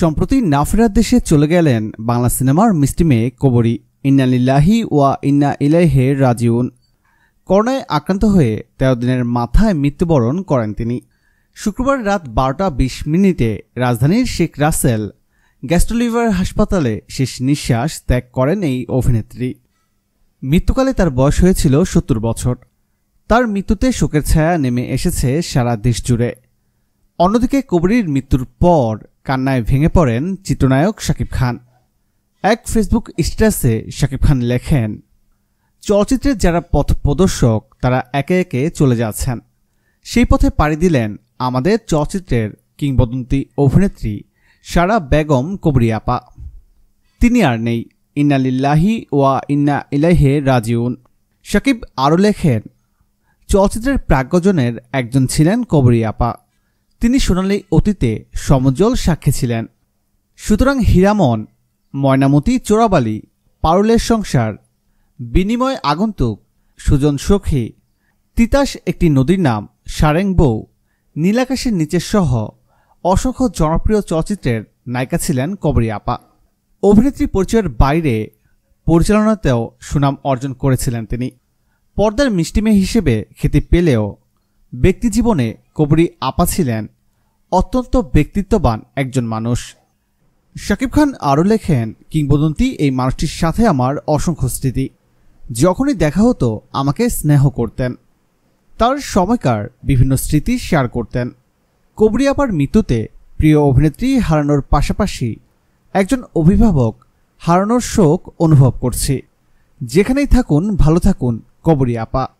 সম্প্রতি নাফেরার দেশে চলে গেলেন বাংলা সিনেমার মিষ্টি মেয়ে কবরী ইন্নালিল্লাহি ওয়া ইন্না ইলাইহে রাজিউন করোনায় আক্রান্ত হয়ে তেরো দিনের মাথায় মৃত্যুবরণ করেন তিনি শুক্রবার রাত বারোটা বিশ মিনিটে রাজধানীর শেখ রাসেল গ্যাস্ট্রোলিভার হাসপাতালে শেষ নিঃশ্বাস ত্যাগ করেন এই অভিনেত্রী মৃত্যুকালে তার বয়স হয়েছিল সত্তর বছর তার মৃত্যুতে শোকের ছায়া নেমে এসেছে সারা দেশ জুড়ে অন্যদিকে কবরীর মৃত্যুর পর কান্নায় ভেঙে পড়েন চিত্রনায়ক শাকিব খান এক ফেসবুক স্ট্যাটাসে শাকিব খান লেখেন চলচ্চিত্রের যারা পথ প্রদর্শক তারা একে একে চলে যাচ্ছেন সেই পথে পাড়ি দিলেন আমাদের চলচ্চিত্রের কিংবদন্তি অভিনেত্রী সারা বেগম কবরিয়াপা তিনি আর নেই ইন্নালিল্লাহি ওয়া ইন্না ইলাহে রাজিউন শাকিব আরও লেখেন চলচ্চিত্রের প্রাজ্ঞজনের একজন ছিলেন কবরিয়াপা তিনি সোনালী অতীতে সমজল সাক্ষী ছিলেন সুতরাং হীরামন ময়নামতি চোরাবালি পারুলের সংসার বিনিময় আগন্তুক সুজন সখী তিতাস একটি নদীর নাম সারেং বউ নীলাকাশের নিচের সহ অসংখ্য জনপ্রিয় চলচ্চিত্রের নায়িকা ছিলেন কবরী আপা অভিনেত্রী পরিচয়ের বাইরে পরিচালনাতেও সুনাম অর্জন করেছিলেন তিনি পর্দার মিষ্টিমেয়ে হিসেবে খেতে পেলেও ব্যক্তিজীবনে কবরি আপা ছিলেন অত্যন্ত ব্যক্তিত্ববান একজন মানুষ শাকিব খান আরও লেখেন কিংবদন্তি এই মানুষটির সাথে আমার অসংখ্য স্মৃতি যখনই দেখা হতো আমাকে স্নেহ করতেন তার সময়কার বিভিন্ন স্মৃতি শেয়ার করতেন কবরি আপার মৃত্যুতে প্রিয় অভিনেত্রী হারানোর পাশাপাশি একজন অভিভাবক হারানোর শোক অনুভব করছি যেখানেই থাকুন ভালো থাকুন কবরি আপা